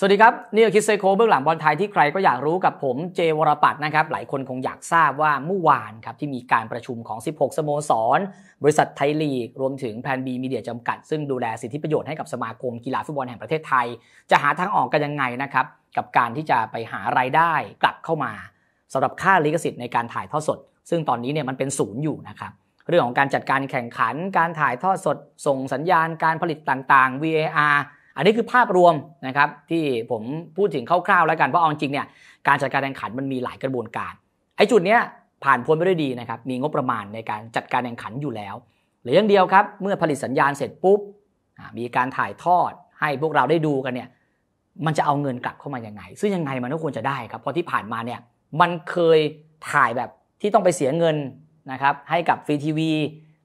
สวัสดีครับ นี่คือคิดเซโคเบื้องหลังบอลไทยที่ใครก็อยากรู้กับผมเจวรปัตนะครับ หลายคนคงอยากทราบว่าเมื่อวานครับที่มีการประชุมของ 16 สโมสร บริษัทไทยลีกรวมถึงแพลนบีมีเดียจำกัด ซึ่งดูแลสิทธิประโยชน์ให้กับสมาคมกีฬาฟุตบอลแห่งประเทศไทย จะหาทางออกกันยังไงนะครับ กับการที่จะไปหารายได้ กลับเข้ามา สำหรับค่าลิขสิทธิ์ในการถ่ายทอดสด ซึ่งตอนนี้เนี่ยมันเป็นศูนย์อยู่นะครับเรื่องของการจัดการแข่งขัน การถ่ายทอดสด ส่งสัญญาณการผลิตต่างๆ VAR อันนี้คือภาพรวมนะครับที่ผมพูดถึงคร่าวๆ แล้วกัน เพราะองจริงเนี่ยการจัดการแข่งขันมันมีหลายกระบวนการไอ้จุดเนี้ยผ่านพ้นไปด้วยดีนะครับ มีงบประมาณในการจัดการแข่งขันอยู่แล้วหรืออย่างเดียวครับ เมื่อผลิตสัญญาณเสร็จปุ๊บมีการถ่ายทอดให้พวกเราได้ดูกันเนี่ยมันจะเอาเงินกลับเข้ามาอย่างไงซึ่งยังไงมันก็ควรจะได้ครับเพราะที่ผ่านมาเนี่ยมันเคยถ่ายแบบที่ต้องไปเสียเงินนะครับให้กับฟรีทีวี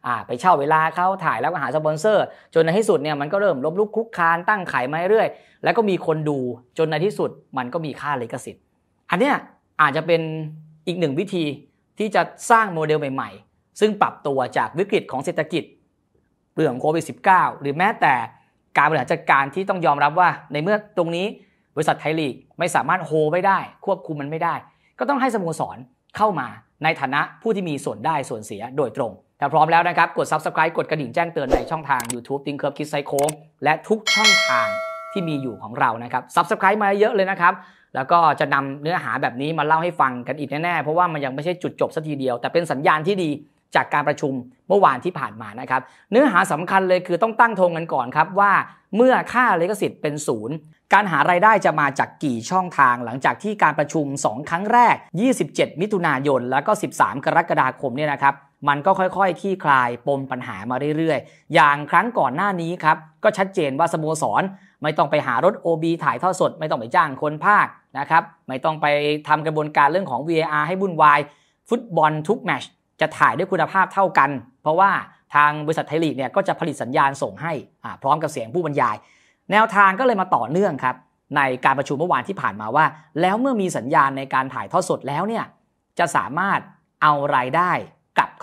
อ่าไปเช่าเวลาเขาถ่ายแล้วก็หาสปอนเซอร์ จนในที่สุดเนี่ยมันก็เริ่มลบลุกคุกคานตั้งขายมาเรื่อย แล้วก็มีคนดูจนในที่สุดมันก็มีค่าลิขสิทธิ์อันเนี้ยอาจจะเป็นอีกหนึ่งวิธีที่จะสร้างโมเดลใหม่ ๆ ซึ่งปรับตัวจากวิกฤตของเศรษฐกิจเรื่องโควิด -19 หรือแม้แต่การบริหารจัดการที่ต้องยอมรับว่า ในเมื่อตรงนี้บริษัทไทยลีกไม่สามารถโฮไม่ได้ ควบคุมมันไม่ได้ ก็ต้องให้สโมสรเข้ามาในฐานะผู้ที่มีส่วนได้ส่วนเสียโดยตรงถ้าพร้อมแล้วนะครับ กด subscribe กดกระดิ่งแจ้งเตือนในช่องทาง YouTube ติงเคิร์ฟคิดไซโค้และทุกช่องทางที่มีอยู่ของเรานะครับ subscribe มาเยอะเลยนะครับ แล้วก็จะนำเนื้อหาแบบนี้มาเล่าให้ฟังกันอีกแน่ ๆ เพราะว่ามันยังไม่ใช่จุดจบสักทีเดียว แต่เป็นสัญญาณที่ดีจากการประชุมเมื่อวานที่ผ่านมานะครับ เนื้อหาสำคัญเลยคือต้องตั้งธงกันก่อนครับว่าเมื่อค่าเลขสิทธิ์เป็นศูนย์ การหาไรายได้จะมาจากกี่ช่องทาง หลังจากที่การประชุม 2 ครั้งแรก 27 มิถุนายนแล้วก็ 13 กรกฎาคมเนี่ยนะครับมันก็ค่อยๆคลี่คลายปมปัญหามาเรื่อยๆ อย่างครั้งก่อนหน้านี้ครับ ก็ชัดเจนว่าสโมสรไม่ต้องไปหารถ OB ถ่ายทอดสด ไม่ต้องไปจ้างคนภาคนะครับ ไม่ต้องไปทำกระบวนการเรื่องของ VAR ให้บุ่นวายฟุตบอลทุกแมชจะถ่ายด้วยคุณภาพเท่ากัน เพราะว่าทางบริษัทไทยลีกเนี่ยก็จะผลิตสัญญาณส่งให้ พร้อมกับเสียงผู้บรรยาย แนวทางก็เลยมาต่อเนื่องครับในการประชุมเมื่อวานที่ผ่านมาว่า แล้วเมื่อมีสัญญาณในการถ่ายทอดสดแล้วเนี่ยจะสามารถเอารายได้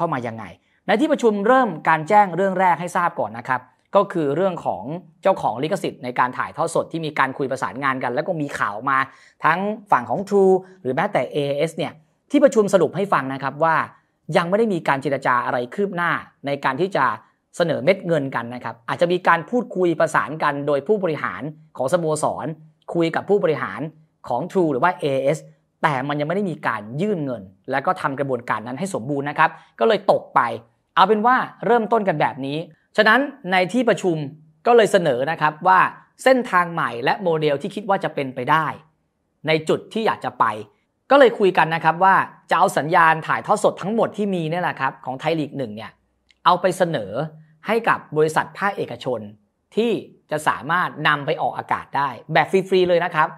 ข้ามายังไงในที่ประชุมเริ่มการแจ้งเรื่องแรกให้ทราบก่อนนะครับก็คือเรื่องของเจ้าของลิขสิทธิ์ในการถ่ายทอดสด ที่มีการคุยประสานงานกัน แล้วก็มีข่าวมาทั้งฝั่งของ True หรือแม้แต่ a s เนี่ยที่ประชุมสรุปให้ฟังนะครับว่า ยังไม่ได้มีการเจรจาอะไรคืบหน้า ในการที่จะเสนอเม็ดเงินกันนะครับ อาจจะมีการพูดคุยประสานกันโดยผู้บริหารของสโมสรคุยกับผู้บริหารของ True หรือว่า AS แต่มันยังไม่ได้มีการยื่นเงิน แล้วก็ทำกระบวนการนั้นให้สมบูรณ์นะครับ ก็เลยตกไป เอาเป็นว่าเริ่มต้นกันแบบนี้ ฉะนั้นในที่ประชุมก็เลยเสนอนะครับว่าเส้นทางใหม่และโมเดลที่คิดว่าจะเป็นไปได้ ในจุดที่อยากจะไป ก็เลยคุยกันนะครับว่า จะเอาสัญญาณถ่ายทอดสดทั้งหมดที่มีเนี่ยแหละครับ ของไทยลีกหนึ่งเนี่ยเอาไปเสนอให้กับบริษัทภาคเอกชน ที่จะสามารถนำไปออกอากาศได้ แบบฟรีๆเลยนะครับ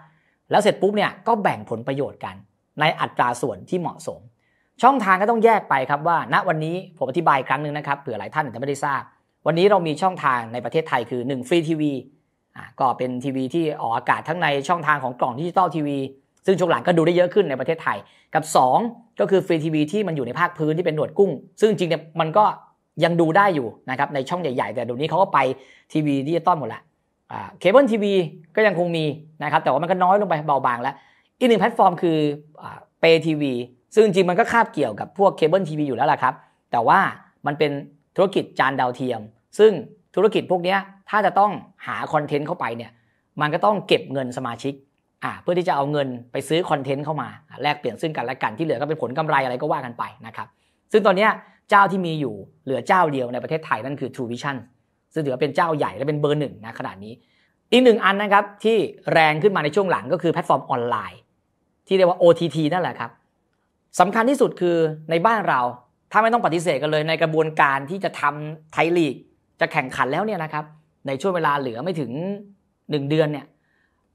แล้วเสร็จปุ๊บเนี่ยก็แบ่งผลประโยชน์กันในอัตราส่วนที่เหมาะสม ช่องทางก็ต้องแยกไปครับว่า ณวันนี้ผมอธิบายครั้งหนึ่งนะครับเผื่อหลายท่านอาจจะไม่ได้ทราบ วันนี้เรามีช่องทางในประเทศไทยคือ1ฟรีทีวีก็เป็นทีวีที่ออกอากาศทั้งในช่องทางของกล่องดิจิตอลทีวี ซึ่งช่วงหลังก็ดูได้เยอะขึ้นในประเทศไทยกับ 2 ก็คือฟรีทีวีที่มันอยู่ในภาคพื้นที่เป็นหนวดกุ้ง ซึ่งจริงเนี่ยมันก็ยังดูได้อยู่นะครับในช่องใหญ่ ๆ แต่เดี๋ยวนี้เขาก็ไปทีวีดิจิตอลหมดละเคเบิลทีวีก็ยังคงมีนะครับแต่ว่ามันก็น้อยลงไปเบาบางแล้ว อีกหนึ่งแพลตฟอร์มคือเปทีวีซึ่งจริงมันก็คาบเกี่ยวกับพวกเคเบิลทีวีอยู่แล้วล่ะครับแต่ว่ามันเป็นธุรกิจจานดาวเทียม ซึ่งธุรกิจพวกนี้ถ้าจะต้องหาคอนเทนต์เข้าไปเนี่ยมันก็ต้องเก็บเงินสมาชิกเพื่อที่จะเอาเงินไปซื้อคอนเทนต์เข้ามาแลกเปลี่ยนซึ่งกันและกันที่เหลือก็เป็นผลกำไรอะไรก็ว่ากันไปนะครับซึ่งตอนนี้เจ้าที่มีอยู่เหลือเจ้าเดียวในประเทศไทยนั่นคือ True Vision ซึ่งถือว่าเป็นเจ้าใหญ่และเป็นเบอร์หนึ่งนะขนาดนี้อีกหนึ่งอันนะครับ ที่แรงขึ้นมาในช่วงหลังก็คือแพลตฟอร์มออนไลน์ ที่เรียกว่า OTT นั่นแหละครับสำคัญที่สุดคือในบ้านเราถ้าไม่ต้องปฏิเสธกันเลยในกระบวนการที่จะทำไทยลีก จะแข่งขันแล้วเนี่ยนะครับ ในช่วงเวลาเหลือไม่ถึง 1 เดือนเนี่ย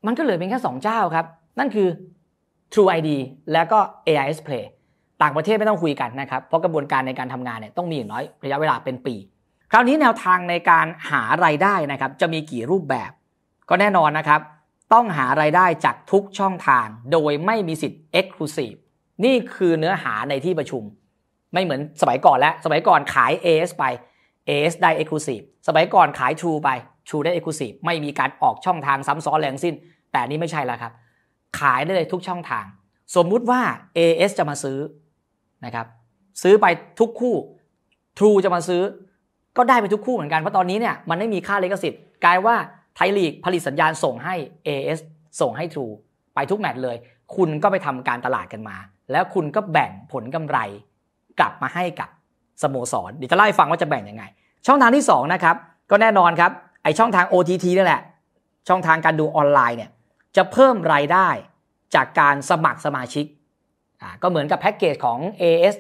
มันก็เหลือเพียงแค่ 2 เจ้าครับ นั่นคือ True ID แล้วก็ AIS Play ต่างประเทศไม่ต้องคุยกันนะครับ เพราะกระบวนการในการทำงานเนี่ยต้องมีอย่างน้อยระยะเวลาเป็นปี คราวนี้แนวทางในการหาไรายได้นะครับจะมีกี่รูปแบบก็แน่นอนนะครับ ต้องหาไรายได้จากทุกช่องทาง โดยไม่มีสิทธิ์ Exclusive นี่คือเนื้อหาในที่ประชุม ไม่เหมือนสมัยก่อนแล้วสมัยก่อนขาย AS ไป AS ได้ Exclusive สมัยก่อนขาย True ไป True ได้ Exclusive ไม่มีการออกช่องทางซ้ำซ้อนแรงสิ้น แต่นี่ไม่ใช่แล้วครับ ขายได้เลยทุกช่องทาง สมมุติว่า AS จะมาซื้อนะครับ ซื้อไปทุกคู่ True จะมาซื้อ ก็ได้ไปทุกคู่เหมือนกัน เพราะตอนนี้เนี่ยมันไม่มีค่าลิขสิทธิ์กลายว่าไทยลีก ผลิตสัญญาณส่งให้ AS ส่งให้ True ไปทุกแมตช์เลย คุณก็ไปทำการตลาดกันมา แล้วคุณก็แบ่งผลกำไรกลับมาให้กับสโมสรเดี๋ยวจะไล่ฟังว่าจะแบ่งยังไงช่องทางที่2นะครับก็แน่นอนครับไอช่องทาง OTT นี่แหละ ช่องทางการดูออนไลน์เนี่ยจะเพิ่มรายได้จากการสมัครสมาชิกอ่าก็เหมือนกับแพ็กเกจของ AS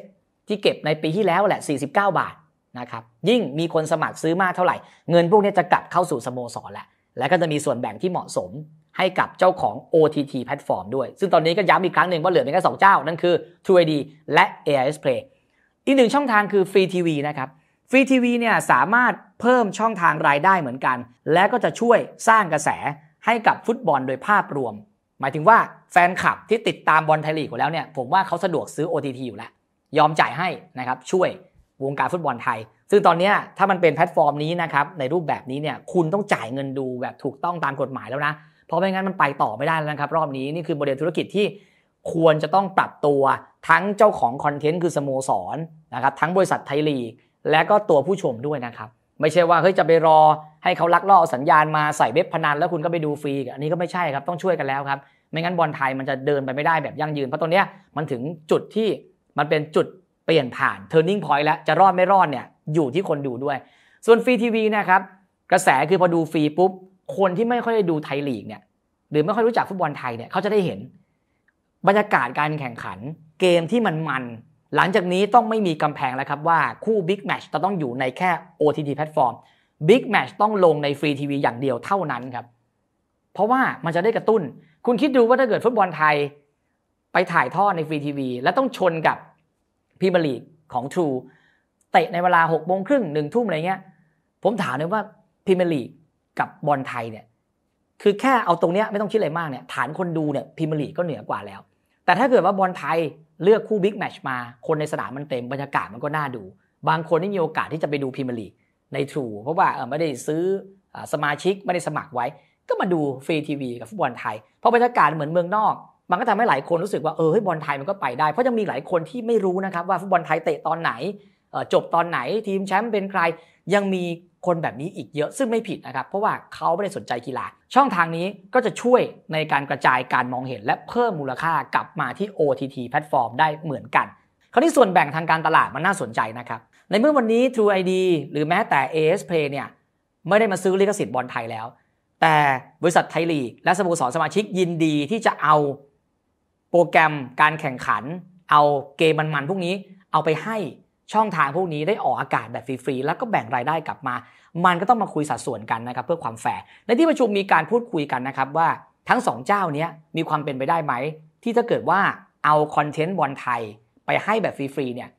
ที่เก็บในปีที่แล้วแหละ 49 บาทนะครับยิ่งมีคนสมัครซื้อมากเท่าไหร่เงินพวกนี้จะกลับเข้าสู่สโมสรแหละและก็จะมีส่วนแบ่งที่เหมาะสมให้กับเจ้าของ OTT แพลตฟอร์มด้วย ซึ่งตอนนี้ก็ย้ำอีกครั้งหนึ่งว่าเหลือเพียงแค่สเจ้า นั่นคือ True ID และ AIS Play อีกหนึ่งช่องทางคือ free TV นะครับ free TV เนี่ยสามารถเพิ่มช่องทางรายได้เหมือนกัน และก็จะช่วยสร้างกระแสให้กับฟุตบอลโดยภาพรวม หมายถึงว่าแฟนคลับที่ติดตามบอลไทยลีกอยู่แล้วเนี่ย ผมว่าเขาสะดวกซื้อ OTT อยู่แล้ว ยอมจ่ายให้นะครับ ช่วยวงการฟุตบอลไทยซึ่งตอนนี้ถ้ามันเป็นแพลตฟอร์มนี้นะครับในรูปแบบนี้เนี่ยคุณต้องจ่ายเงินดูแบบถูกต้องตามกฎหมายแล้วนะ เพราะไม่งั้นมันไปต่อไม่ได้แล้วนะครับ รอบนี้ นี่คือโมเดลธุรกิจที่ควรจะต้องปรับตัวทั้งเจ้าของคอนเทนต์คือสโมสรนนะครับทั้งบริษัทไทยลีและก็ตัวผู้ชมด้วยนะครับ ไม่ใช่ว่าเฮ้ยจะไปรอให้เขาลักลอบสัญญาณมาใส่เว็บพนันแล้วคุณก็ไปดูฟรีอันนี้ก็ไม่ใช่ครับต้องช่วยกันแล้วครับไม่งั้นบอลไทยมันจะเดินไปไม่ได้แบบยั่งยืนเพราะตอนนี้มันถึงจุดที่มันเป็นจุดเปลี่ยนผ่าน turning point แล้วจะรอดไม่รอดเนี่ยอยู่ที่คนดูด้วย ส่วนฟรีทีวีนะครับกระแสคือพอดูฟรีปุ๊บ คนที่ไม่ค่อยได้ดูไทยลีกเนี่ยหรือไม่ค่อยรู้จักฟุตบอลไทยเนี่ยเขาจะได้เห็น บรรยากาศการแข่งขัน เกมที่มันมัน หลังจากนี้ต้องไม่มีกำแพงแล้วครับว่าคู่บิ๊กแมชจะต้องอยู่ในแค่ OTT แพลตฟอร์มบิ๊กแมชต้องลงในฟรีทีวีอย่างเดียวเท่านั้นครับ เพราะว่ามันจะได้กระตุ้น คุณคิดดูว่าถ้าเกิดฟุตบอลไทย ไปถ่ายทอดในฟรีทีวีแล้วต้องชนกับพิมลีกของ True เตะในเวลา6กโมงครึ่งหนึ่งทุ่มอะไรเงี้ย ผมถามเลยว่าพิมลีกกับบอลไทยเนี่ย คือแค่เอาตรงเนี้ยไม่ต้องคิดอะไรมากเนี่ยฐานคนดูเนี่ยพิมลีกก็เหนือกว่าแล้ว แต่ถ้าเกิดว่าบอลไทยเลือกคู่บิ๊กแมชมา คนในสนามมันเต็มบรรยากาศมันก็น่าดู บางคนที่มีโอกาสที่จะไปดูพิมลีกในทรูเพราะว่าไม่ได้ซื้อสมาชิกไม่ได้สมัครไว้ ก็มาดูฟรีทีวีกับฟุตบอลไทยเพราะบรรยากาศเหมือนเมืองนอกมันก็ทำให้หลายคนรู้สึกว่าเออบอลไทยมันก็ไปได้ เพราะยังมีหลายคนที่ไม่รู้นะครับว่าฟุตบอลไทยเตะตอนไหน จบตอนไหนทีมแชมป์เป็นใครยังมีคนแบบนี้อีกเยอะซึ่งไม่ผิดนะครับ เพราะว่าเขาไม่ได้สนใจกีฬา ช่องทางนี้ก็จะช่วยในการกระจายการมองเห็น และเพิ่มมูลค่ากลับมาที่ OTT แพลตฟอร์มได้เหมือนกัน คราวนี้ส่วนแบ่งทางการตลาดมันน่าสนใจนะครับในเมื่อวันนี้ True ID หรือแม้แต่ AS Play เนี่ยไม่ได้มาซื้อลิขสิทธิ์บอลไทยแล้ว แต่บริษัทไทยลีกและสโมสรสมาชิกยินดีที่จะเอาโปรแกรมการแข่งขัน เอาเกม มัน ๆ พวกนี้เอาไปให้ช่องทางพวกนี้ได้ออกอากาศแบบฟรีๆแล้วก็แบ่งรายได้กลับมา มันก็ต้องมาคุยสัดส่วนกันนะครับ เพื่อความแฟร์ในที่ประชุมมีการพูดคุยกันนะครับว่าทั้ง 2 เจ้าเนี้ยมีความเป็นไปได้ไหมที่ถ้าเกิดว่าเอาคอนเทนต์บอลไทย ไปให้แบบฟรีๆเนี่ย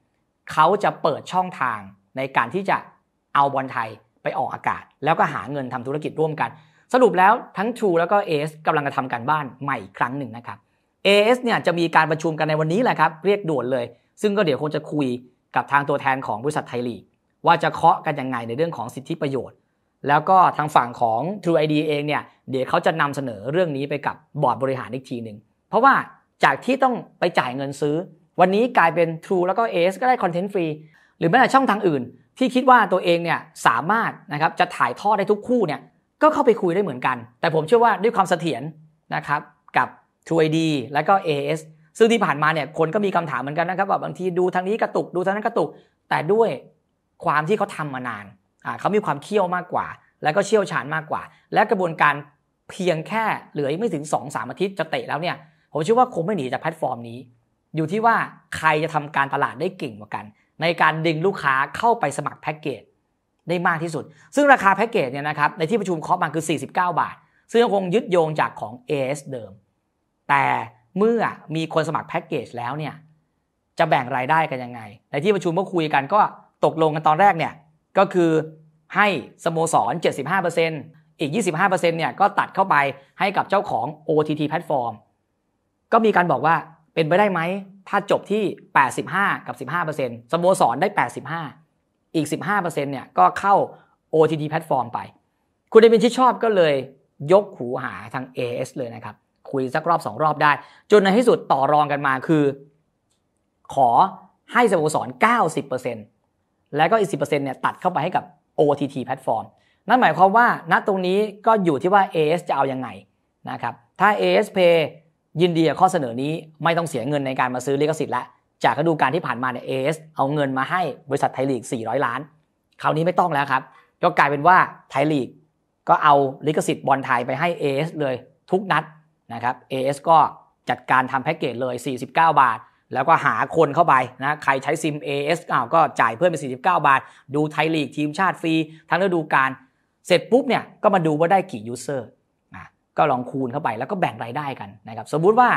เขาจะเปิดช่องทางในการที่จะเอาบอลไทยไปออกอากาศ แล้วก็หาเงินทำธุรกิจร่วมกัน สรุปแล้วทั้ง True แล้วก็เอสกำลังจะทำการบ้านใหม่ครั้งหนึ่งนะครับ AS เนี่ยจะมีการประชุมกันในวันนี้แหละครับเรียกด่วนเลย ซึ่งก็เดี๋ยวคงจะคุยกับทางตัวแทนของบริษัทไทยลีกว่าจะเคาะกันยังไงในเรื่องของสิทธิประโยชน์ แล้วก็ทางฝั่งของ True ID เองเนี่ยเดี๋ยวเขาจะนำเสนอเรื่องนี้ไปกับบอร์ดบริหารอีกทีหนึ่งเพราะว่าจากที่ต้องไปจ่ายเงินซื้อ วันนี้กลายเป็น True แล้วก็ AS ก็ได้คอนเทนต์ฟรีหรือแม้แต่ช่องทางอื่น ที่คิดว่าตัวเองเนี่ยสามารถนะครับจะถ่ายทอดได้ทุกคู่เนี่ยก็เข้าไปคุยได้เหมือนกัน แต่ผมเชื่อว่าด้วยความเสถียรนะครับกับช่วยดีและก็ AS ซึ่งที่ผ่านมาเนี่ยคนก็มีคำถามเหมือนกันนะครับว่าบางทีดูทางนี้กระตุก ดูทางนั้นกระตุก แต่ด้วยความที่เขาทำมานาน เขามีความเคี้ยวมากกว่า แล้วก็เชี่ยวชาญมากกว่า และกระบวนการเพียงแค่เหลือไม่ถึง2อสามอาทิตย์จะเตะแล้วเนี่ยผมเชื่อว่าคงไม่หนีจากแพลตฟอร์มนี้ อยู่ที่ว่าใครจะทำการตลาดได้เก่งกว่ากัน ในการดึงลูกค้าเข้าไปสมัครแพ็กเกจได้มากที่สุด ซึ่งราคาแพ็กเกจเนี่ยนะครับในที่ประชุมอค์ปมาคือ 49 บาท ซึ่งคงยึดโยงจากของ AS เดิมแต่เมื่อมีคนสมัครแพ็กเกจแล้วเนี่ยจะแบ่งรายได้กันยังไง ในที่ประชุมเมื่อคุยกันก็ตกลงกันตอนแรกเนี่ยก็คือให้สโมสร75%อีก 25%เนี่ยก็ตัดเข้าไปให้กับเจ้าของ OTT แพลตฟอร์มก็มีการบอกว่าเป็นไปได้ไหม ถ้าจบที่ 85 กับ 15%สโมสรได้ 85 อีก 15%เนี่ยก็เข้า OTT แพลตฟอร์มไป คุณเดวินชิดชอบก็เลยยกหูหาทาง AS เลยนะครับคุยสักรอบสองรอบได้จนในที่สุดต่อรองกันมาคือ ขอให้สโมสร 90%แล้วก็อีก 10%เนี่ยตัดเข้าไปให้กับ OTT แพลตฟอร์ม นั่นหมายความว่าณตรงนี้ก็อยู่ที่ว่า AS จะเอาอยัางไงนะครับถ้า ASP a y ยินดีกับข้อเสนอนี้ ไม่ต้องเสียเงินในการมาซื้อลิขสิทธิ์ละจากฤดูการที่ผ่านมาเนี่ย AS เอาเงินมาให้บริษัทไทยลีก 400 ล้าน คราวนี้ไม่ต้องแล้วครับก็กลายเป็นว่าไทยลีกก็เอาลิขสิทธิ์บอลไทยไปให้ AS เลยทุกนัดนะครับ AS ก็จัดการทำแพ็กเกจเลย 49 บาท แล้วก็หาคนเข้าไปนะ ใครใช้ซิม AS อ้าก็จ่ายเพิ่มเป็น 49 บาท ดูไทยลีก ทีมชาติฟรี ทั้งฤดูกาลเสร็จปุ๊บเนี่ย ก็มาดูว่าได้กี่ยูเซอร์ก็ลองคูณเข้าไปแล้วก็แบ่งรายได้กันนะครับ สมมุติว่า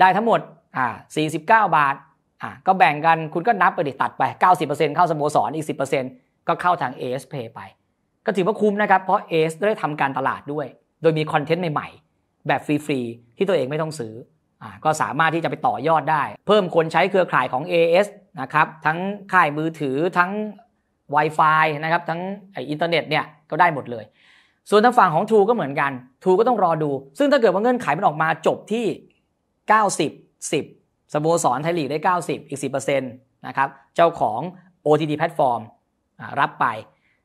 ได้ทั้งหมด อ่า 49 บาท อ่า ก็แบ่งกันคุณก็นับไปดิตัดไป 90%เข้าสโมสรออีก 10%ก็เข้าทาง AS Play ไป ก็ถือว่าคุ้มนะครับ เพราะ AS ได้ทำการตลาดด้วย โดยมีคอนเทนต์ใหม่แบบฟรี ๆ ที่ตัวเองไม่ต้องซื้ออก็สามารถที่จะไปต่อยอดได้ เพิ่มคนใช้เครือข่ายของ AS นะครับ ทั้งค่ายมือถือทั้ง Wi-Fi นะครับ ทั้งอินเทอร์เน็ตเนี่ยก็ได้หมดเลย ส่วนทางฝั่งของ True ก็เหมือนกัน True ก็ต้องรอดู ซึ่งถ้าเกิดว่าเงื่อนไขมันออกมาจบที่ 90 10สโมสรไทยลีกได้ 90อีก10%นะครับเจ้าของ OTT แพลตฟอร์มรับไป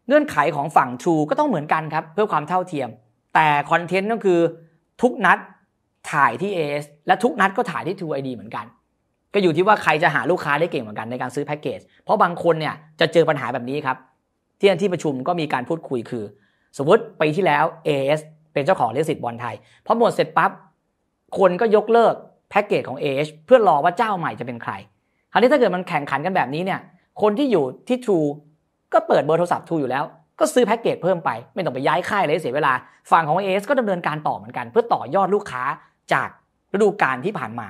เงื่อนไขของฝั่ง True ก็ต้องเหมือนกันครับเพื่อความเท่าเทียม แต่คอนเทนต์ก็คือทุกนัดถ่ายที่ AS และทุกนัดก็ถ่ายที่ทูไอดีเหมือนกัน ก็อยู่ที่ว่าใครจะหาลูกค้าได้เก่งเหมือนกันในการซื้อแพ็กเกจเพราะบางคนเนี่ยจะเจอปัญหาแบบนี้ครับ ที่ที่ประชุมก็มีการพูดคุยคือ สมมติปีที่แล้ว AS เป็นเจ้าของลิขสิทธิ์บอลไทยพอหมดเสร็จปั๊บคนก็ยกเลิกแพ็กเกจของ AS เพื่อรอว่าเจ้าใหม่จะเป็นใคร คราวนี้ถ้าเกิดมันแข่งขันกันแบบนี้เนี่ยคนที่อยู่ที่ทูก็เปิดเบอร์โทรศัพท์ทูอยู่แล้วก็ซื้อแพ็กเกจเพิ่มไปไม่ต้องไปย้ายค่ายเลยเสียเวลา ฝั่งของ AS ก็ดำเนินการต่อเหมือนกัน เพื่อต่อยอดลูกค้าจากฤดูกาลที่ผ่านมา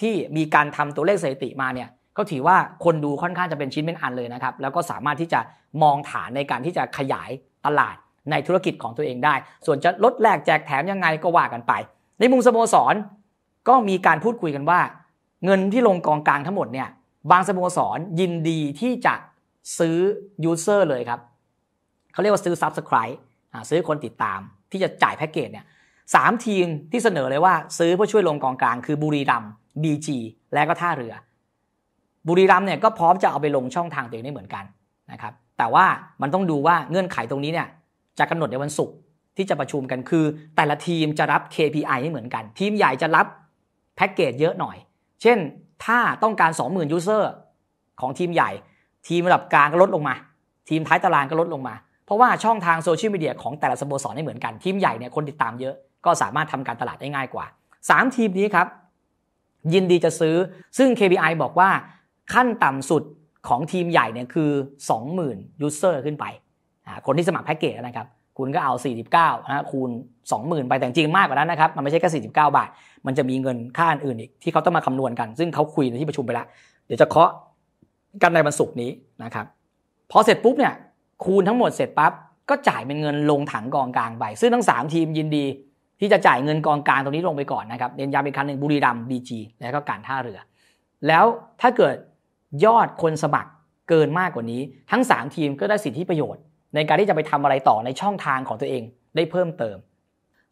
ที่มีการทำตัวเลขสถิติมาเนี่ยก็ถือว่าคนดูค่อนข้างจะเป็นชิ้นเป็นอันเลยนะครับ แล้วก็สามารถที่จะมองฐานในการที่จะขยายตลาด ในธุรกิจของตัวเองได้ ส่วนจะลดแลกแจกแถมยังไงก็ว่ากันไป ในมุมสโมสร ก็มีการพูดคุยกันว่า เงินที่ลงกองกลางทั้งหมดเนี่ย บางสโมสรยินดีที่จะซื้อยูเซอร์เลยครับเขาเรียกว่าซื้อซับสไครต์ซื้อคนติดตามที่จะจ่ายแพ็กเกจเนี่ยสามทีมที่เสนอเลยว่าซื้อเพื่อช่วยลงกองกลาง คือบุรีรัมบีจีและก็ท่าเรือ บุรีรัมเนี่ยก็พร้อมจะเอาไปลงช่องทางตัวเองได้เหมือนกันนะครับแต่ว่ามันต้องดูว่าเงื่อนไขตรงนี้เนี่ยจะกำหนดในวันศุกร์ที่จะประชุมกันคือแต่ละทีมจะรับ KPI ไม่เหมือนกัน ทีมใหญ่จะรับแพ็กเกจเยอะหน่อย เช่นถ้าต้องการ 20,000ยูเซอร์ของทีมใหญ่ ทีมระดับกลางก็ลดลงมา ทีมท้ายตารางก็ลดลงมาเพราะว่าช่องทางโซเชียลมีเดียของแต่ละสโมสรไม่เหมือนกันทีมใหญ่เนี่ยคนติดตามเยอะก็สามารถทำการตลาดได้ง่ายกว่า 3 ทีมนี้ครับ ยินดีจะซื้อซึ่ง KPI บอกว่า ขั้นต่ำสุดของทีมใหญ่เนี่ยคือ 20,000 ยูเซอร์ขึ้นไป คนที่สมัครแพ็กเกจนะครับ คุณก็เอา 49นะคูณ20,000 ไปแต่จริงมากกว่านั้นนะครับ มันไม่ใช่แค่49 บาท มันจะมีเงินค่าอื่นอีกที่เขาต้องมาคำนวณกันซึ่งเขาคุยในที่ประชุมไปแล้วเดี๋ยวจะเคาะกันในวันศุกร์นี้นะครับพอเสร็จปุ๊บเนี่ยคูณทั้งหมดเสร็จปั๊บก็จ่ายเป็นเงินลงถังกองกลางไปซึ่งทั้ง 3 ทีมยินดี ที่จะจ่ายเงินกองกลางตรงนี้ลงไปก่อนนะครับเน้นย้ำอีกครั้งหนึ่งบุรีรัมย์บีจีแล้วก็การท่าเรือ แล้วถ้าเกิดยอดคนสมัครเกินมากกว่านี้ ทั้ง 3 ทีมก็ได้สิทธิประโยชน์ ในการที่จะไปทำอะไรต่อในช่องทางของตัวเองได้เพิ่มเติม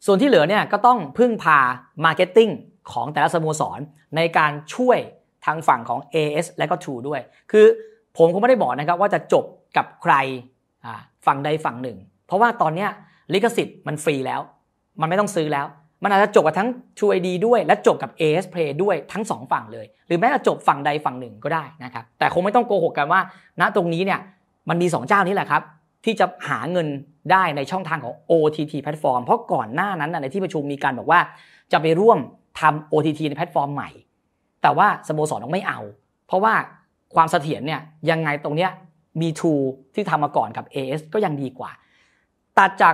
ส่วนที่เหลือเนี่ยก็ต้องพึ่งพามาร์เก็ตติ้งของแต่ละสโมสรในการช่วยทางฝั่งของ AS และก็ True ด้วยคือผมคงไม่ได้บอกนะครับว่าจะจบกับใครฝั่งใดฝั่งหนึ่ง เพราะว่าตอนเนี้ยลิขสิทธิ์มันฟรีแล้ว มันไม่ต้องซื้อแล้ว มันอาจจะจบกับทั้ง True ID ด้วย และจบกับ AS Play ด้วยทั้ง 2 ฝั่งเลย หรือแม้จะจบฝั่งใดฝั่งหนึ่งก็ได้นะครับ แต่คงไม่ต้องโกหกกันว่า ณ ตรงนี้เนี่ย มันมี2เจ้านี้แหละครับ ที่จะหาเงินได้ในช่องทางของ OTT แพลตฟอร์ม เพราะก่อนหน้านั้นในที่ประชุมมีการบอกว่าจะไปร่วมทำ OTT ในแพลตฟอร์มใหม่ แต่ว่าสโมสรต้องไม่เอา เพราะว่าความเสถียรเนี่ยยังไงตรงเนี้ย B2 ที่ทำมาก่อนกับ AS ก็ยังดีกว่า ตัดจาก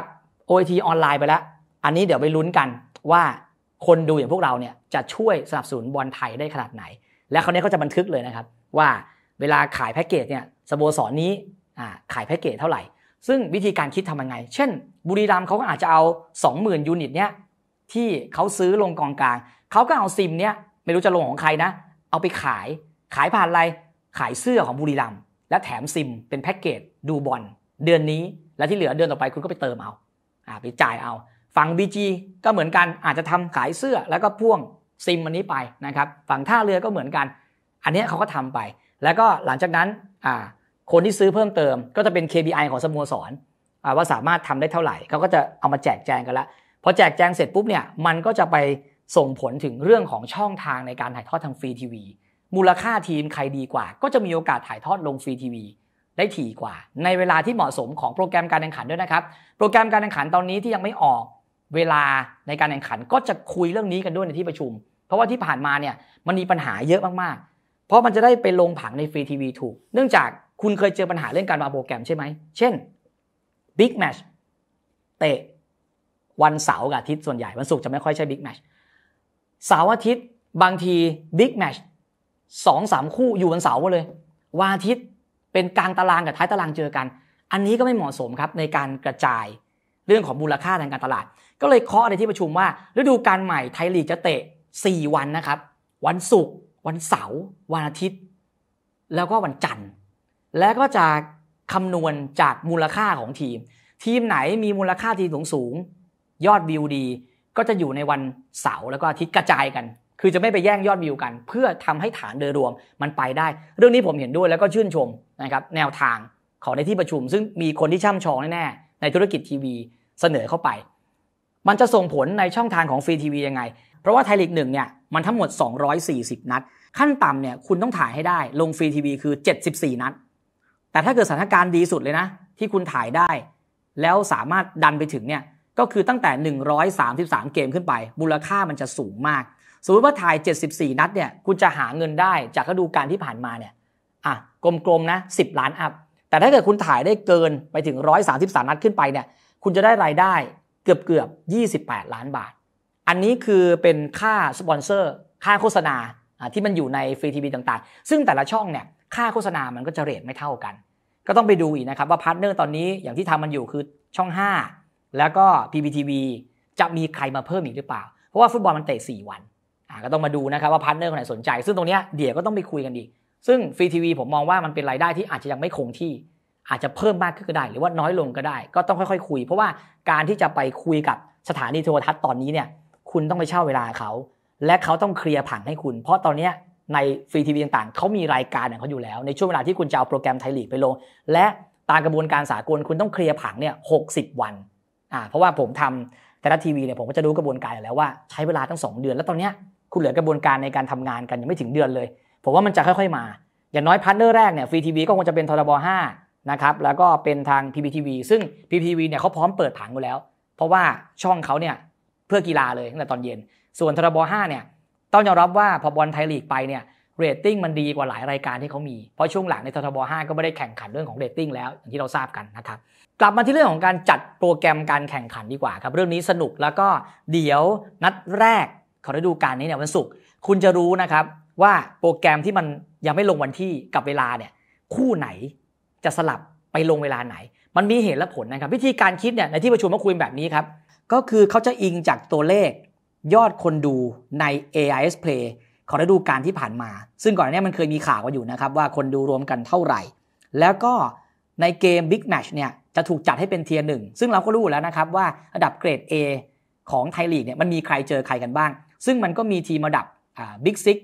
OIT ออนไลน์ไปแล้วอันนี้เดี๋ยวไปลุ้นกันว่าคนดูอย่างพวกเราเนี่ยจะช่วยสนับสนุนบอลไทยได้ขนาดไหน และคราวนี้ขาจะบันทึกเลยนะครับ ว่าเวลาขายแพ็กเกจเนี่ยสโมสรนนี้ขายแพ็กเกจเท่าไหร่ ซึ่งวิธีการคิดทำยังไง เช่นบุรีรัมย์เขาก็อาจจะเอา 20,000ยูนิตเนี่ยที่เขาซื้อลงกองกลางเขาก็เอาซิมเนี่ยไม่รู้จะลงของใครนะเอาไปขายขายผ่านอะไรขายเสื้อของบุรีรัมย์และแถมซิมเป็นแพ็กเกจดูบอลเดือนนี้และที่เหลือเดือนต่อไปคุณก็ไปเติมเอาอไปจ่ายเอาฝั่ง BG ก็เหมือนกันอาจจะทำขายเสื้อแล้วก็พ่วงซิมอันนี้ไปนะครับฝั่งท่าเรือก็เหมือนกัน อันนี้เขาก็ทำไป แล้วก็หลังจากนั้น คนที่ซื้อเพิ่มเติมก็จะเป็น k b i ของสโมสรว่าสามารถทำได้เท่าไหร่เขาก็จะเอามาแจกแจงกันละพอแจกแจงเสร็จปุ๊บเนี่ยมันก็จะไปส่งผลถึงเรื่องของช่องทางในการถ่ายทอดทางฟรีทีวีมูลค่าทีมใครดีกว่า ก็จะมีโอกาสถ่ายทอดลงฟรีทีวีได้ถี่กว่าในเวลาที่เหมาะสมของโปรแกรมการแข่งขันด้วยนะครับโปรแกรมการแข่งขันตอนนี้ที่ยังไม่ออก เวลาในการแข่งขันก็จะคุยเรื่องนี้กันด้วยในที่ประชุม เพราะว่าที่ผ่านมาเนี่ยมันมีปัญหาเยอะมากๆ เพราะมันจะได้ไปลงผังในฟรีทีวีถูกเนื่องจากคุณเคยเจอปัญหาเรื่องการวางโปรแกรมใช่ไหมเช่นบิ๊กแมชเตะวันเสาร์กับอาทิตย์ส่วนใหญ่วันศุกร์จะไม่ค่อยใช่บิ๊กแมชเสาร์อาทิตย์บางทีบิ๊กแมชสองสามคู่อยู่วันเสาร์เลย วันอาทิตย์เป็นกลางตารางกับท้ายตารางเจอกัน อันนี้ก็ไม่เหมาะสมครับในการกระจายเรื่องของมูลค่าทางการตลาด ก็เลยเคาะในที่ประชุมว่า ฤดูการใหม่ไทยลีกจะเตะ 4 วันนะครับ วันศุกร์ วันเสาร์ วันอาทิตย์ แล้วก็วันจันทร์ แล้วก็จะคำนวณจากมูลค่าของทีม ทีมไหนมีมูลค่าทีมสูงสูงยอดวิวดีก็จะอยู่ในวันเสาร์แล้วก็อาทิตย์กระจายกันคือจะไม่ไปแย่งยอดวิวกัน เพื่อทำให้ฐานโดยรวมมันไปได้ เรื่องนี้ผมเห็นด้วยแล้วก็ชื่นชมนะครับแนวทางของในที่ประชุม ซึ่งมีคนที่ช่ำชองแน่ๆ ในธุรกิจทีวีเสนอเข้าไป มันจะส่งผลในช่องทางของฟรีทีวียังไง เพราะว่าไทยลีกหนึ่งเนี่ยมันทั้งหมด 240 นัด ขั้นต่ำเนี่ยคุณต้องถ่ายให้ได้ ลงฟรีทีวีคือ 74 นัดแต่ถ้าเกิดสถานการณ์ดีสุดเลยนะที่คุณถ่ายได้ แล้วสามารถดันไปถึงเนี่ยก็คือตั้งแต่ 133 เกมขึ้นไป มูลค่ามันจะสูงมากสมมติว่าถ่าย 74 นัดเนี่ย คุณจะหาเงินได้จากฤดูกาลที่ผ่านมาเนี่ยอ่ะกลมๆนะ10 ล้านอัพ แต่ถ้าเกิดคุณถ่ายได้เกินไปถึง 133 นัดขึ้นไปเนี่ย คุณจะได้รายได้เกือบเกือบ 28 ล้านบาท อันนี้คือเป็นค่าสปอนเซอร์ ค่าโฆษณา ที่มันอยู่ในฟรีทีวีต่างๆ ซึ่งแต่ละช่องเนี่ย ค่าโฆษณามันก็จะเรทไม่เท่ากัน ก็ต้องไปดูอีกนะครับว่าพาร์ทเนอร์ตอนนี้ อย่างที่ทำมันอยู่คือช่อง 5 แล้วก็ PPTV จะมีใครมาเพิ่มอีกหรือเปล่า เพราะว่าฟุตบอลมันเตะ4วันก็ต้องมาดูนะครับว่าพาร์ทเนอร์คนไหนสนใจ ซึ่งตรงนี้เดี๋ยวก็ต้องไปคุยกันอีกซึ่งฟรีทีวีผมมองว่ามันเป็นรายได้ที่อาจจะยังไม่คงที่ อาจจะเพิ่มมากขึ้นก็ได้หรือว่าน้อยลงก็ได้ ก็ต้องค่อยๆ คุย เพราะว่าการที่จะไปคุยกับสถานีโทรทัศน์ตอนนี้เนี่ยคุณต้องไปเช่าเวลาเขา และเขาต้องเคลียร์ผังให้คุณเพราะตอนนี้ในฟรีทีวีต่างๆเขามีรายการของเขาอยู่แล้วในช่วงเวลาที่คุณจะเอาโปรแกรมไทยลีกไปลงและตามกระบวนการสากลคุณต้องเคลียร์ผังเนี่ยหกสิบวันอ่าเพราะว่าผมทำแต่ละทีวีเนี่ยผมก็จะรู้กระบวนการอยู่แล้วว่าใช้เวลาตั้ง 2 เดือนแล้วตอนนี้คุณเหลือกระบวน การในการทำงานกันยังไม่ถึงเดือนเลยผมว่ามันจะค่อย ๆ มา อย่างน้อยพาร์ทเนอร์แรกเนี่ยฟรีทีวีก็คงจะเป็นทรบ5 นะครับแล้วก็เป็นทาง PPTV ซึ่ง PPTV เนี่ยเขาพร้อมเปิดถังอยู่แล้ว เพราะว่าช่องเขาเนี่ยเพื่อกีฬาเลยตั้งแต่ตอนเย็นส่วนทรบ5 เนี่ยต้องยอมรับว่าพอบอลไทยลีกไปเนี่ยเรตติ้งมันดีกว่าหลายรายการที่เขามี เพราะช่วงหลังในททบ5 ก็ไม่ได้แข่งขันเรื่องของเรตติ้งแล้วอย่างที่เราทราบกันนะครับกลับมาที่เรื่องของการจัดโปรแกรมการแข่งขันดีกว่าครับเรื่องนี้สนุกแล้วก็เดี๋ยวนัดแรกของฤดูกาลนี้เนี่ยวันศุกร์คุณจะรู้นะครับว่าโปรแกรมที่มันยังไม่ลงวันที่กับเวลาเนี่ย คู่ไหนจะสลับไปลงเวลาไหนมันมีเหตุและผลนะครับ วิธีการคิดเนี่ยในที่ประชุมมอคุยแบบนี้ครับ ก็คือเขาจะอิงจากตัวเลขยอดคนดูใน AIS Play ของฤดูกาลที่ผ่านมา ซึ่งก่อนหน้านี้มันเคยมีข่าวกันอยู่นะครับว่าคนดูรวมกันเท่าไหร่ แล้วก็ในเกม Big Match เนี่ยจะถูกจัดให้เป็นเทียร์หนึ่งซึ่งเราก็รู้แล้วนะครับว่าระดับเกรด A ของไทยลีกเนี่ยมันมีใครเจอใครกันบ้างซึ่งมันก็มีทีมระดับบิ๊กซิก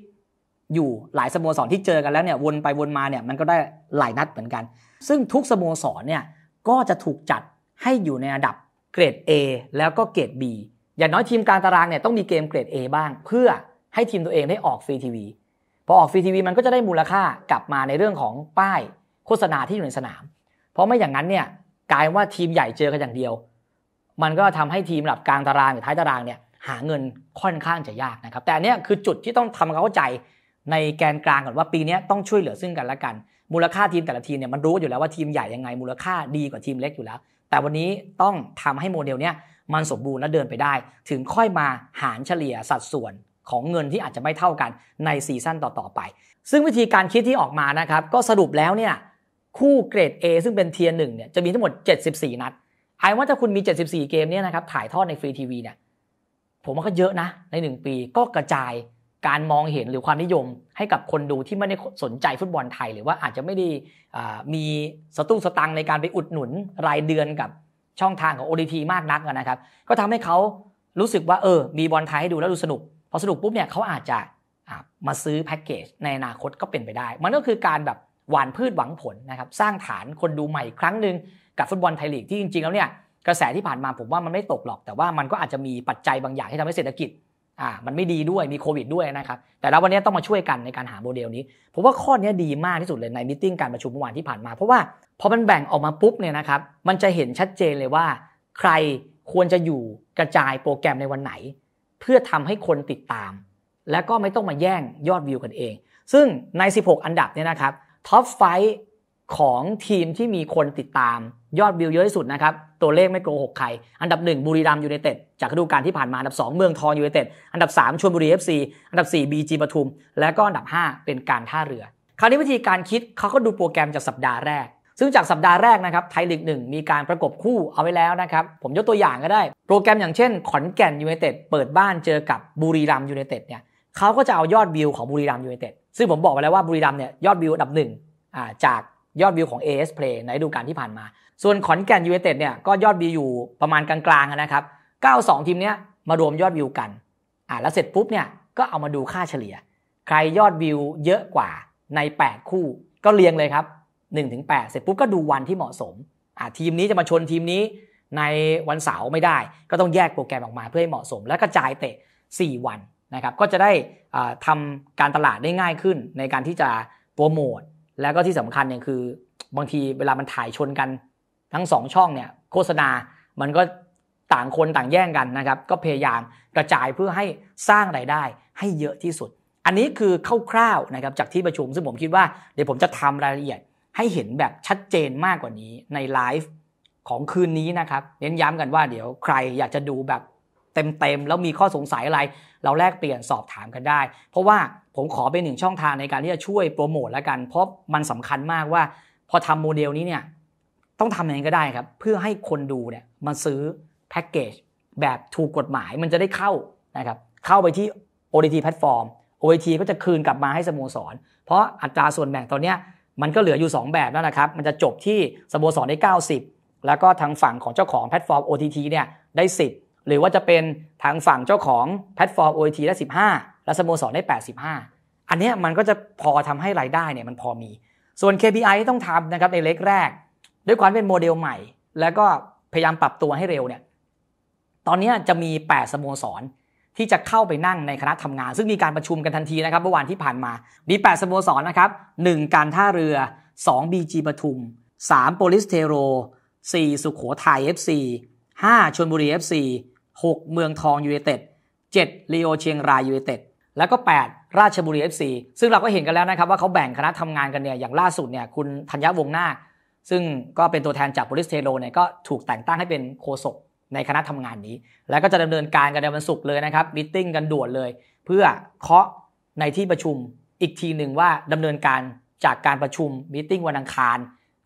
อยู่หลายสโมสรที่เจอกันแล้วเนี่ย วนไปวนมาเนี่ย มันก็ได้หลายนัดเหมือนกัน ซึ่งทุกสโมสรเนี่ย ก็จะถูกจัดให้อยู่ในระดับเกรด A แล้วก็เกรด B อย่างน้อยทีมการตารางเนี่ยต้องมีเกมเกรด A บ้างเพื่อให้ทีมตัวเองได้ออกฟรีทีวี พอออกฟรีทีวีมันก็จะได้มูลค่ากลับมาในเรื่องของป้ายโฆษณาที่อยู่ในสนาม เพราะไม่อย่างนั้นเนี่ย กลายว่าทีมใหญ่เจอกันอย่างเดียว มันก็ทำให้ทีมระดับกลางตารางหรือท้ายตารางเนี่ยหาเงินค่อนข้างจะยากนะครับแต่อันนี้คือจุดที่ต้องทำความเข้าใจในแกนกลางก่อนว่าปีนี้ต้องช่วยเหลือซึ่งกันและกัน มูลค่าทีมแต่ละทีมเนี่ยมันรู้อยู่แล้วว่าทีมใหญ่ยังไงมูลค่าดีกว่าทีมเล็กอยู่แล้ว แต่วันนี้ต้องทำให้โมเดลเนี่ยมันสมบูรณ์และเดินไปได้ ถึงค่อยมาหารเฉลี่ยสัดส่วนของเงินที่อาจจะไม่เท่ากันในซีซั่นต่อๆไป ซึ่งวิธีการคิดที่ออกมานะครับก็สรุปแล้วเนี่ยคู่เกรด A ซึ่งเป็นเทียร์หนึ่งเนี่ยจะมีทั้งหมด 74 นัดไอ้ว่าถ้าคุณมี74เกมเนี่ยนะครับถ่ายทอดในฟรีทีวีเนี่ยผมว่าก็เยอะนะในหนึ่งปีก็กระจายการมองเห็นหรือความนิยมให้กับคนดูที่ไม่ได้สนใจฟุตบอลไทย หรือว่าอาจจะไม่ได้มีสตุ้งสตังในการไปอุดหนุนรายเดือนกับช่องทางของ ODP มากนักนะครับ ก็ทำให้เขารู้สึกว่าเออมีบอลไทยให้ดูแล้วดูสนุก พอสนุกปุ๊บเนี่ยเขาอาจจะมาซื้อแพ็กเกจในอนาคตก็เป็นไปได้ มันก็คือการแบบหวานพืชหวังผลนะครับสร้างฐานคนดูใหม่ครั้งหนึ่งกับฟุตบอลไทยลีกที่จริง ๆแล้วเนี่ยกระแสที่ผ่านมาผมว่ามันไม่ตกหรอกแต่ว่ามันก็อาจจะมีปัจจัยบางอย่างที่ทำให้เศรษฐกิจอ่ามันไม่ดีด้วยมีโควิดด้วยนะครับแต่เราวันนี้ต้องมาช่วยกันในการหาโมเดลนี้ผมว่าข้อนี้ดีมากที่สุดเลยในมิ팅การประชุมเมื่อวานที่ผ่านมาเพราะว่าพอมันแบ่งออกมาปุ๊บเนี่ยนะครับมันจะเห็นชัดเจนเลยว่าใครควรจะอยู่กระจายโปรแกรมในวันไหนเพื่อทำให้คนติดตามและก็ไม่ต้องมาแย่งยอดวิวกันเองซึ่งใน16อันดับเนี่ยนะครับท็อปไฟของทีมที่มีคนติดตามยอดวิวเยอะที่สุดนะครับ ตัวเลขไม่โกหกใคร อันดับ1บุรีรัมยูไนเต็ดจากฤดูกาลที่ผ่านมา อันดับ 2 เมืองทองยูไนเต็ดอันดับ3ชลบุรีเอฟซีอันดับ4 BG ปทุม และก็อันดับ 5 เป็นการท่าเรือ คราวนี้วิธีการคิดเขาก็ดูโปรแกรมจากสัปดาห์แรก ซึ่งจากสัปดาห์แรกนะครับ ไทยลีกหนึ่งมีการประกบคู่เอาไว้แล้วนะครับ ผมยกตัวอย่างก็ได้ โปรแกรมอย่างเช่นขอนแก่นยูไนเต็ดเปิดบ้านเจอกับบุรีรัมยูไนเต็ดเนี่ยเขาก็จะเอายอดวิวของบุรีรัมยูไนเต็ดซึ่งผมบอกไปแล้วว่าบุรีรัมเนี่ยยอดวิวอันดับหนึ่งจากยอดวิวของ AS Play ในฤดูกาลที่ผ่านมาส่วนขอนแก่นยูเนเต็ดเนี่ยก็ยอดวิวอยู่ประมาณกลางๆนะครับ92 ทีมเนี้ยมารวมยอดวิวกันอ่าแล้วเสร็จปุ๊บเนี่ยก็เอามาดูค่าเฉลี่ย ใครยอดวิวเยอะกว่าใน 8 คู่ก็เรียงเลยครับ1-8เสร็จปุ๊บก็ดูวันที่เหมาะสมอ่าทีมนี้จะมาชนทีมนี้ในวันเสาร์ไม่ได้ ก็ต้องแยกโปรแกรมออกมาเพื่อให้เหมาะสม และกระจายเตะ 4 วันนะครับ ก็จะได้ทำการตลาดได้ง่ายขึ้นในการที่จะโปรโมท แล้วก็ที่สำคัญเนี่ยคือบางทีเวลามันถ่ายชนกันทั้ง2ช่องเนี่ยโฆษณามันก็ต่างคนต่างแย่งกันนะครับ ก็พยายามกระจายเพื่อให้สร้างไรายได้ ให้เยอะที่สุด อันนี้คือคร่าวๆนะครับจากที่ประชุมซึ่งผมคิดว่าเดี๋ยวผมจะทำรายละเอียดให้เห็นแบบชัดเจนมากกว่านี้ในไลฟ์ของคืนนี้นะครับ เน้นย้ำกันว่าเดี๋ยวใครอยากจะดูแบบเต็มๆ แล้วมีข้อสงสัยอะไร เราแลกเปลี่ยนสอบถามกันได้ เพราะว่าผมขอเป็นหนึ่งช่องทางในการที่จะช่วยโปรโมท แล้วกันเพราะมันสำคัญมากว่าพอทำโมเดลนี้เนี่ยต้องทำยังไงก็ได้ครับ เพื่อให้คนดูเนี่ยมาซื้อแพ็กเกจแบบถูกกฎหมายมันจะได้เข้านะครับเข้าไปที่ OTT แพลตฟอร์ม OTT ก็จะคืนกลับมาให้สโมสร เพราะอัตราส่วนแบ่งตอนนี้มันก็เหลืออยู่ 2 แบบแล้วนะครับมันจะจบที่สโมสรได้ 90 แล้วก็ทางฝั่งของเจ้าของแพลตฟอร์ม OTT เนี่ยได้ 10 หรือว่าจะเป็นทางฝั่งเจ้าของแพลตฟอร์ม OTT ได้ 15 และสโมสรได้ 85 อันนี้มันก็จะพอทำให้รายได้เนี่ยมันพอมีส่วน KPI ที่ต้องทำนะครับในเล็กแรกด้วยความเป็นโมเดลใหม่ แล้วก็พยายามปรับตัวให้เร็วเนี่ย ตอนนี้จะมี 8 สโมสร ที่จะเข้าไปนั่งในคณะทำงาน ซึ่งมีการประชุมกันทันทีนะครับเมื่อวานที่ผ่านมา มี 8 สโมสรนนะครับ 1 การท่าเรือ 2 BG ปทุม 3โปลิสเทโร 4 สุขโขทัย FC 5ชลบุรี FC 6เมืองทองยูเนเต็ด7ลีโอเชียงรายยูเนเต็ด แล้วก็ 8 ราชบุรี FC ซึ่งเราก็เห็นกันแล้วนะครับว่าเขาแบ่งคณะทำงานกันเนี่ย อย่างล่าสุดเนี่ยคุณธัญญาวงนาคซึ่งก็เป็นตัวแทนจากบริสเทโลเนี่ยก็ถูกแต่งตั้งให้เป็นโฆษกในคณะทำงานนี้แล้วก็จะดำเนินการกันในวันศุกร์เลยนะครับมิ팅กันด่วนเลยเพื่อเคาะในที่ประชุมอีกทีหนึ่งว่าดำเนินการจากการประชุมมิ팅วันอังคาร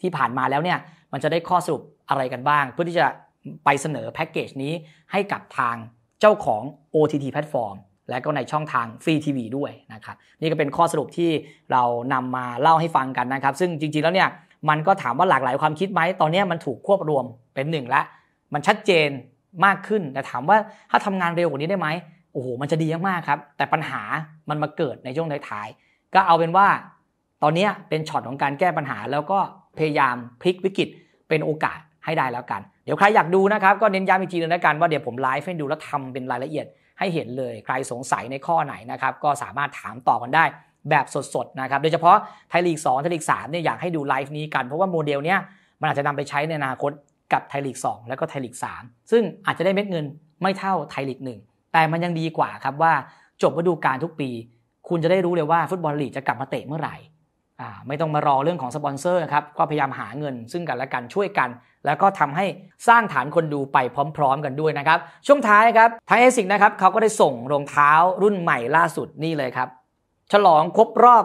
ที่ผ่านมาแล้วเนี่ยมันจะได้ข้อสรุปอะไรกันบ้างเพื่อที่จะไปเสนอแพ็กเกจนี้ให้กับทางเจ้าของ OTT แพลตฟอร์มและก็ในช่องทางฟรีทีวีด้วยนะครับนี่ก็เป็นข้อสรุปที่เรานำมาเล่าให้ฟังกันนะครับซึ่งจริงๆแล้วเนี่ยมันก็ถามว่าหลากหลายความคิดไหม ตอนนี้มันถูกควบรวมเป็นหนึ่งละมันชัดเจนมากขึ้น แต่ถามว่าถ้าทำงานเร็วกว่านี้ได้ไหม โอ้โห มันจะดีมากครับ แต่ปัญหามันมาเกิดในช่วงท้ายๆก็เอาเป็นว่า ตอนนี้เป็นช็อตของการแก้ปัญหา แล้วก็พยายามพลิกวิกฤตเป็นโอกาสให้ได้แล้วกัน เดี๋ยวใครอยากดูนะครับ ก็เน้นย้ำอีกทีนึงแล้วกันว่าเดี๋ยวผมไลฟ์ให้ดูแล้วทำเป็นรายละเอียดให้เห็นเลย ใครสงสัยในข้อไหนนะครับ ก็สามารถถามต่อกันได้แบบสดๆนะครับ โดยเฉพาะไทยลีก 2 ไทยลีก3 เนี่ยอยากให้ดูไลฟ์นี้กัน เพราะว่าโมเดลเนี้ยมันอาจจะนำไปใช้ในอนาคตกับไทยลีก 2 แล้วก็ไทยลีก 3 ซึ่งอาจจะได้เม็ดเงินไม่เท่าไทยลีก 1 แต่มันยังดีกว่าครับว่าจบฤดูกาลทุกปี คุณจะได้รู้เลยว่าฟุตบอลลีกจะกลับมาเตะเมื่อไหร่ไม่ต้องมารอเรื่องของสปอนเซอร์ครับก็พยายามหาเงิน ซึ่งกันและกันช่วยกัน แล้วก็ทำให้สร้างฐานคนดูไปพร้อม ๆกันด้วยนะครับช่วงท้ายครับทางเอซิกนะครับเขาก็ได้ส่งรองเท้ารุ่นใหม่ล่าสุดนี่เลยครับฉลองครบรอบ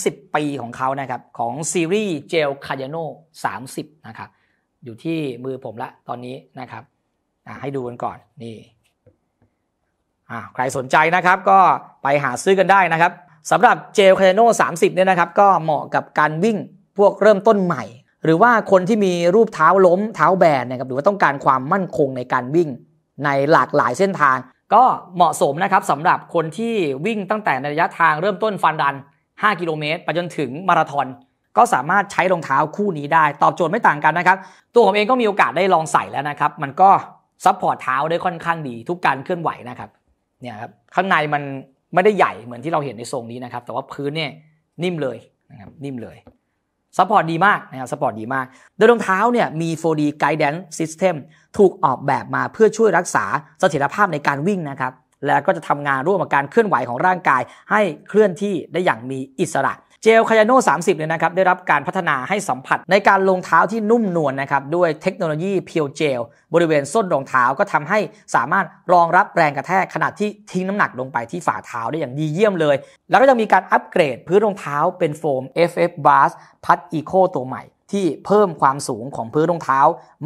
30 ปีของเขานะครับ ของซีรีส์เจลคาญโน30 นะครับอยู่ที่มือผมละตอนนี้นะครับให้ดูกันก่อนนี่ใครสนใจนะครับก็ไปหาซื้อกันได้นะครับสำหรับเจลคาญโน30 เนี่ยนะครับ ก็เหมาะกับการวิ่งพวกเริ่มต้นใหม่ หรือว่าคนที่มีรูปเท้าล้มเท้าแบนนะครับ หรือว่าต้องการความมั่นคงในการวิ่งในหลากหลายเส้นทางก็เหมาะสมนะครับสำหรับคนที่วิ่งตั้งแต่ในระยะทาง เริ่มต้นฟันดัน 5 กิโลเมตรไปจนถึงมาราธอนก็สามารถใช้รองเท้าคู่นี้ได้ ตอบโจทย์ไม่ต่างกันนะครับ ตัวผมเองก็มีโอกาสได้ลองใส่แล้วนะครับ มันก็ซัพพอร์ตเท้าได้ค่อนข้างดี ทุกการเคลื่อนไหวนะครับเนี่ยครับ ข้างในมันไม่ได้ใหญ่เหมือนที่เราเห็นในทรงนี้นะครับแต่ว่าพื้นเนี่ยนิ่มเลยนะครับนิ่มเลยซัพพอร์ตดีมากนะครับซัพพอร์ตดีมาก โดยรองเท้าเนี่ยมี 4D Guidance System ถูกออกแบบมาเพื่อช่วยรักษาเสถียรภาพในการวิ่งนะครับแล้วก็จะทำงานร่วมกับการเคลื่อนไหวของร่างกายให้เคลื่อนที่ได้อย่างมีอิสระ เจลคายาโน่30เนี่ยนะครับ ได้รับการพัฒนาให้สัมผัส ในการลงเท้าที่นุ่มนวลนนะครับ ด้วยเทคโนโลยีเพียวเจลบริเวณส้นรองเท้าก็ทำให้สามารถรองรับแรงกระแทกขนาดที่ทิ้งน้ำหนักลงไปที่ฝ่าเท้าได้อย่างดีเยี่ยมเลย แล้วก็ยังมีการอัปเกรดพื้นรองเท้าเป็นโฟม FF b a s s p ัดอีโคตัวใหม่ ที่เพิ่มความสูงของพื้นรองเท้า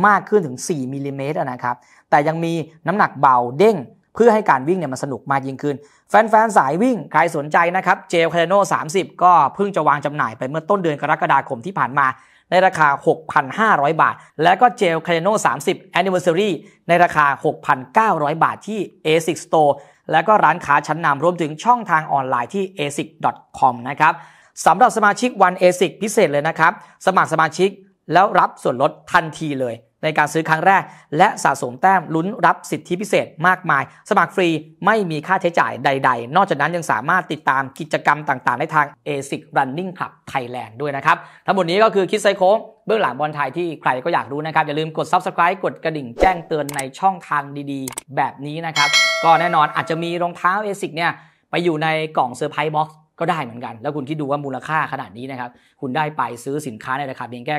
มากขึ้นถึง 4มิลิเมตรนะครับ แต่ยังมีน้ำหนักเบาเด้งพื่อให้การวิ่งเนี่ยมันสนุกมากยิ่งขึ้น แฟนๆสายวิ่งใครสนใจนะครับเจลคาเดโน30 ก็เพิ่งจะวางจำหน่ายไปเมื่อต้นเดือนกรกฎาคมที่ผ่านมา ในราคา 6,500 บาท และก็เจลคาเดโน30 Anniversary ในราคา 6,900 บาทที่ ASIC Store และก็ร้านค้าชั้นนำรวมถึงช่องทางออนไลน์ที่ asic.com นะครับสำหรับสมาชิกวัน ASIC พิเศษเลยนะครับสมัครสมาชิกแล้วรับส่วนลดทันทีเลยในการซื้อครั้งแรกและสะสมแต้มลุ้นรับสิทธิพิเศษมากมาย สมัครฟรีไม่มีค่าใช้จ่ายใด ๆ นอกจากนั้นยังสามารถติดตามกิจกรรมต่างๆ ในทาง ASIC Running Club Thailand ด้วยนะครับ ทั้งหมดนี้ก็คือคิดไซโค้งเบื้องหลังบอลไทยที่ใครก็อยากรู้นะครับอย่าลืมกด Subscribe กดกระดิ่งแจ้งเตือนในช่องทางดี ๆ แบบนี้นะครับก็แน่นอนอาจจะมีรองเท้า ASIC เนี่ยไปอยู่ในกล่องเซอร์ไพรส์บ็อกซ์ก็ได้เหมือนกัน แล้วคุณคิดดูว่ามูลค่าขนาดนี้นะครับ คุณได้ไปซื้อสินค้าในราคาเพียงแค่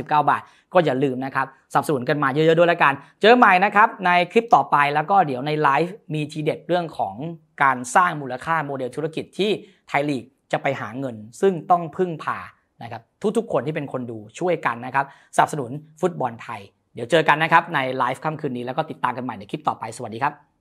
999 บาท ก็อย่าลืมนะครับสับสนุนกันมาเยอะๆ ด้วยละกัน เจอใหม่นะครับ ในคลิปต่อไป แล้วก็เดี๋ยวในไลฟ์มีทีเด็ดเรื่องของการสร้างมูลค่าโมเดลธุรกิจที่ไทยลีก จะไปหาเงิน ซึ่งต้องพึ่งพานะครับ ทุกๆ คนที่เป็นคนดูช่วยกันนะครับ สนับสนุนฟุตบอลไทย เดี๋ยวเจอกันนะครับในไลฟ์ค่ำคืนนี้ แล้วก็ติดตามกันใหม่ในคลิปต่อไป สวัสดีครับ